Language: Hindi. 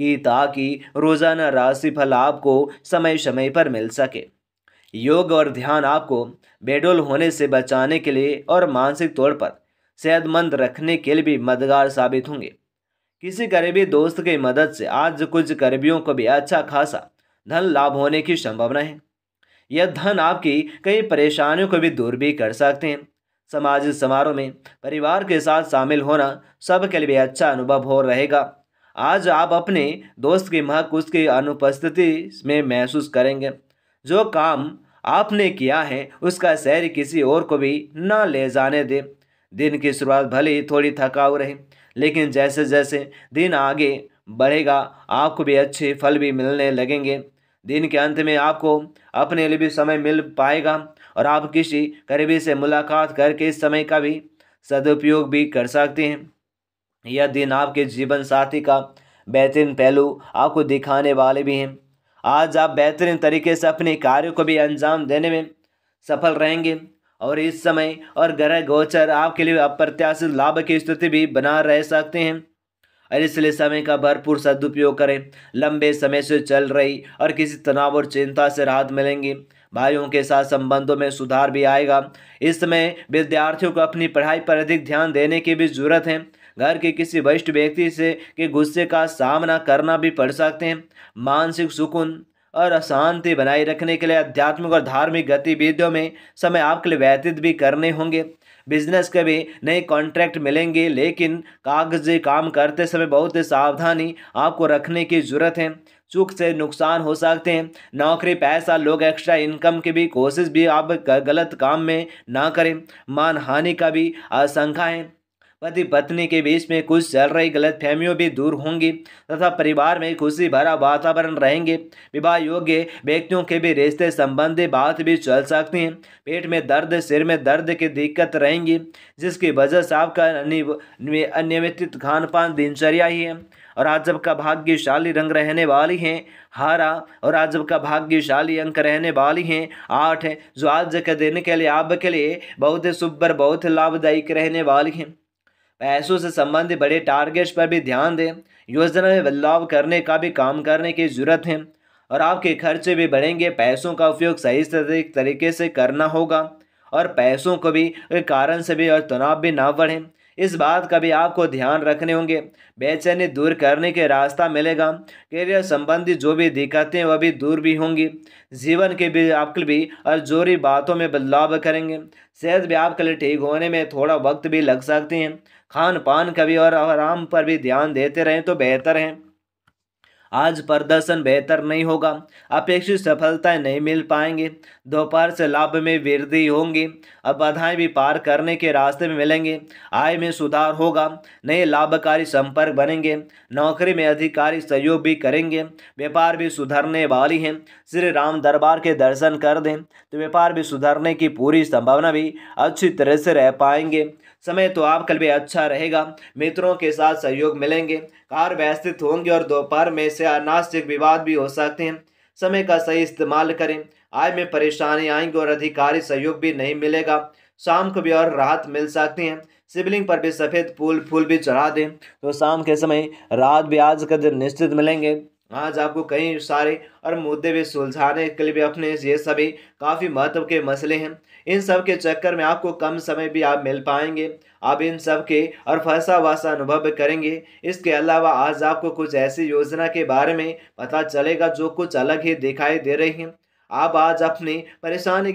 कि ताकि रोज़ाना राशि फल आपको समय समय पर मिल सके योग और ध्यान आपको बेडोल होने से बचाने के लिए और मानसिक तौर पर सेहतमंद रखने के लिए भी मददगार साबित होंगे किसी करीबी दोस्त की मदद से आज कुछ करीबियों को भी अच्छा खासा धन लाभ होने की संभावना है यह धन आपकी कई परेशानियों को भी दूर भी कर सकते हैं सामाजिक समारोह में परिवार के साथ शामिल होना सबके लिए अच्छा अनुभव हो रहेगा आज आप अपने दोस्त की महक की अनुपस्थिति में महसूस करेंगे जो काम आपने किया है उसका शहर किसी और को भी ना ले जाने दें दिन की शुरुआत भले ही थोड़ी थकाव रहे लेकिन जैसे जैसे दिन आगे बढ़ेगा आपको भी अच्छे फल भी मिलने लगेंगे दिन के अंत में आपको अपने लिए भी समय मिल पाएगा और आप किसी करीबी से मुलाकात करके इस समय का भी सदुपयोग भी कर सकते हैं यह दिन आपके जीवन साथी का बेहतरीन पहलू आपको दिखाने वाले भी हैं आज आप बेहतरीन तरीके से अपने कार्यों को भी अंजाम देने में सफल रहेंगे और इस समय और ग्रह गोचर आपके लिए अप्रत्याशित लाभ की स्थिति भी बना रह सकते हैं और इसलिए समय का भरपूर सदुपयोग करें लंबे समय से चल रही और किसी तनाव और चिंता से राहत मिलेंगी भाइयों के साथ संबंधों में सुधार भी आएगा इस समय विद्यार्थियों को अपनी पढ़ाई पर अधिक ध्यान देने की भी जरूरत है घर के किसी वरिष्ठ व्यक्ति से के गुस्से का सामना करना भी पड़ सकते हैं मानसिक सुकून और अशांति बनाए रखने के लिए आध्यात्मिक और धार्मिक गतिविधियों में समय आपके लिए व्यतीत भी करने होंगे बिजनेस के भी नए कॉन्ट्रैक्ट मिलेंगे लेकिन कागजी काम करते समय बहुत सावधानी आपको रखने की ज़रूरत है चूक से नुकसान हो सकते हैं नौकरी पैसा लोग एक्स्ट्रा इनकम की भी कोशिश भी आप गलत काम में ना करें मान हानि का भी आशंका है पति पत्नी के बीच में कुछ चल रही गलत फहमियों भी दूर होंगी तथा परिवार में खुशी भरा वातावरण रहेंगे विवाह योग्य व्यक्तियों के भी रिश्ते संबंधी बात भी चल सकती हैं पेट में दर्द सिर में दर्द की दिक्कत रहेंगी जिसकी वजह से आपका अनियमित खान पान दिनचर्या ही है और आज जब का भाग्यशाली रंग रहने वाली हैं हारा और आज जब का भाग्यशाली अंक रहने वाली हैं आठ जो आज के दिन के लिए आपके लिए बहुत शुभ बहुत लाभदायक रहने वाली हैं पैसों से संबंधित बड़े टारगेट्स पर भी ध्यान दें योजना में बदलाव करने का भी काम करने की ज़रूरत है और आपके खर्चे भी बढ़ेंगे पैसों का उपयोग सही तरीके से करना होगा और पैसों को भी कारण से भी और तनाव भी ना बढ़ें इस बात का भी आपको ध्यान रखने होंगे बेचैनी दूर करने के रास्ता मिलेगा करियर संबंधी जो भी दिक्कतें वह भी दूर भी होंगी जीवन के भी आपके भी और जोरी बातों में बदलाव करेंगे सेहत भी आपके लिए ठीक होने में थोड़ा वक्त भी लग सकती हैं खान पान का भी और आराम पर भी ध्यान देते रहें तो बेहतर हैं आज प्रदर्शन बेहतर नहीं होगा अपेक्षित सफलताएं नहीं मिल पाएंगे दोपहर से लाभ में वृद्धि होंगी अब बाधाएं भी पार करने के रास्ते में मिलेंगे आय में सुधार होगा नए लाभकारी संपर्क बनेंगे नौकरी में अधिकारी सहयोग भी करेंगे व्यापार भी सुधरने वाली है श्री राम दरबार के दर्शन कर दें तो व्यापार भी सुधरने की पूरी संभावना भी अच्छी तरह से रह पाएंगे समय तो आपका भी अच्छा रहेगा मित्रों के साथ सहयोग मिलेंगे कार व्यवस्थित होंगे और दोपहर में से अनास्तिक विवाद भी हो सकते हैं समय का सही इस्तेमाल करें आय में परेशानी आएंगी और अधिकारी सहयोग भी नहीं मिलेगा शाम को भी और राहत मिल सकती है शिवलिंग पर भी सफ़ेद फूल फूल भी चढ़ा दें तो शाम के समय रात भी आज का दिन निश्चित मिलेंगे आज आपको कई सारे और मुद्दे भी सुलझाने के लिए भी अपने ये सभी काफ़ी महत्व के मसले हैं इन सब के चक्कर में आपको कम समय भी आप मिल पाएंगे आप इन सब के और फंसा वासा अनुभव करेंगे इसके अलावा आज आपको कुछ ऐसी योजना के बारे में पता चलेगा जो कुछ अलग ही दिखाई दे रही हैं आप आज अपनी परेशानी